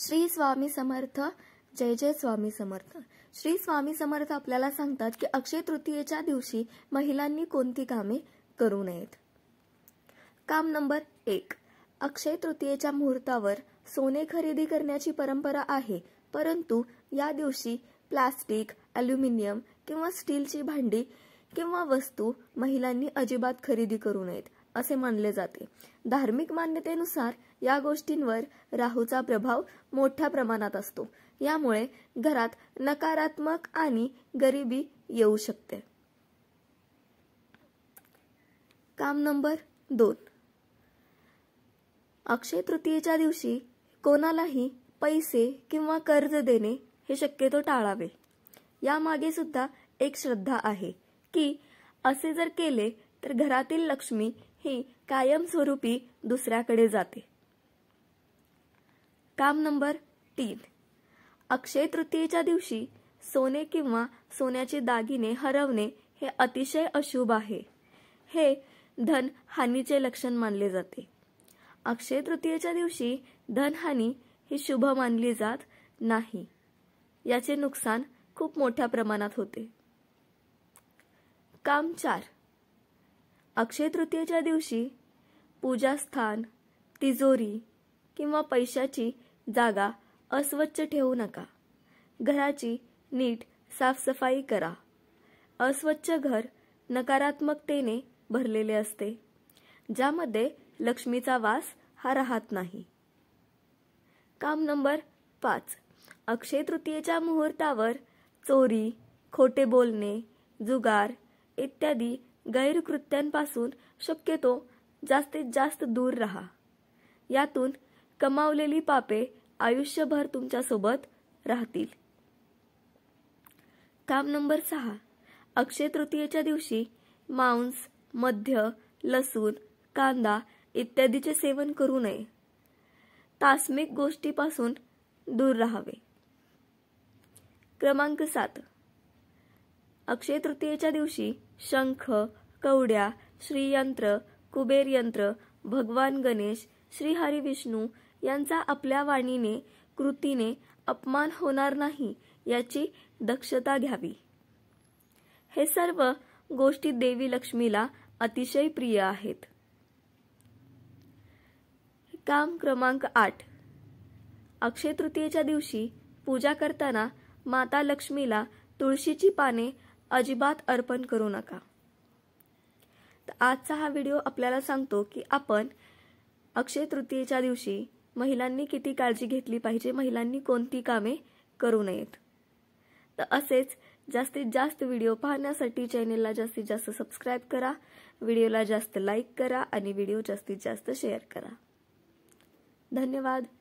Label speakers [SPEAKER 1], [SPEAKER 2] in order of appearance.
[SPEAKER 1] श्री स्वामी समर्थ जय जय स्वामी समर्थ श्री स्वामी समर्थ आपल्याला सांगतात की अक्षय तृतीयेच्या दिवशी महिलांनी कोणती कामे करू नयेत काम नंबर एक अक्षय तृतीयेच्या मुहूर्तावर सोने खरेदी करण्याची परंपरा आहे परंतु या दिवशी प्लास्टिक अल्युमिनियम किंवा स्टीलची भांडी किंवा वस्तू महिलांनी अजिबात खरेदी करू नयेत असे मानले जाते धार्मिक मान्यतेनुसार या गोष्टींवर राहूचा प्रभाव मोठ्या प्रमाणात असतो यामुळे घरात नकारात्मक आणि गरिबी येऊ शकते काम नंबर दोन अक्षय तृतीयेच्या दिवशी कोणालाही पैसे किंवा कर्ज देणे हे शक्यतो टाळावे यामागे सुद्धा एक श्रद्धा आहे की असे जर केले तर घरातील लक्ष्मी ही कायमस्वरूपी दुसऱ्याकडे जाते काम नंबर तीन अक्षय तृतीयेच्या दिवशी सोने किंवा सोन्याचे दागिने हरवणे हे अतिशय अशुभ आहे हे धन हानीचे लक्षण मानले जाते अक्षय तृतीयेच्या दिवशी धनहानी ही शुभ मानली जात नाही याचे नुकसान खूप मोठ्या प्रमाणात होते काम चार अक्षय तृतीयेच्या दिवशी स्थान, तिजोरी किंवा पैशाची जागा अस्वच्छ ठेवू नका घराची नीट साफसफाई करा अस्वच्छ घर नकारात्मकतेने भरलेले असते ज्यामध्ये लक्ष्मीचा वास हा राहत नाही काम नंबर पाच अक्षय तृतीयेच्या मुहूर्तावर चोरी खोटे बोलणे जुगार इत्यादी गैरकृत्यांपासून शक्यतो जास्तीत जास्त दूर राहा यातून कमावलेली पापे आयुष्यभर तुमच्यासोबत राहतील काम नंबर सहा अक्षय तृतीयेच्या दिवशी मांस मध्य लसूण कांदा इत्यादीचे सेवन करू नये तास्मिक गोष्टीपासून दूर राहावे क्रमांक सात अक्षय तृतीयेच्या दिवशी शंख कवड्या श्रीयंत्र कुबेर यंत्र भगवान गणेश श्री विष्णू यांचा आपल्या वाणीने कृतीने अपमान होणार नाही याची दक्षता घ्यावी हे सर्व गोष्टी देवी लक्ष्मीला अतिशय प्रिय आहेत काम क्रमांक आठ अक्षय तृतीयेच्या दिवशी पूजा करताना माता लक्ष्मीला तुळशीची पाने अजिबात अर्पण करू नका तर आजचा हा व्हिडिओ आपल्याला सांगतो की आपण अक्षय तृतीयेच्या दिवशी महिलांनी किती काळजी घेतली पाहिजे महिलांनी कोणती कामे करू नयेत तर असेच जास्तीत जास्त व्हिडिओ पाहण्यासाठी चॅनेलला जास्तीत जास्त सबस्क्राईब करा व्हिडिओला जास्त लाईक करा आणि व्हिडिओ जास्तीत जास्त शेअर करा धन्यवाद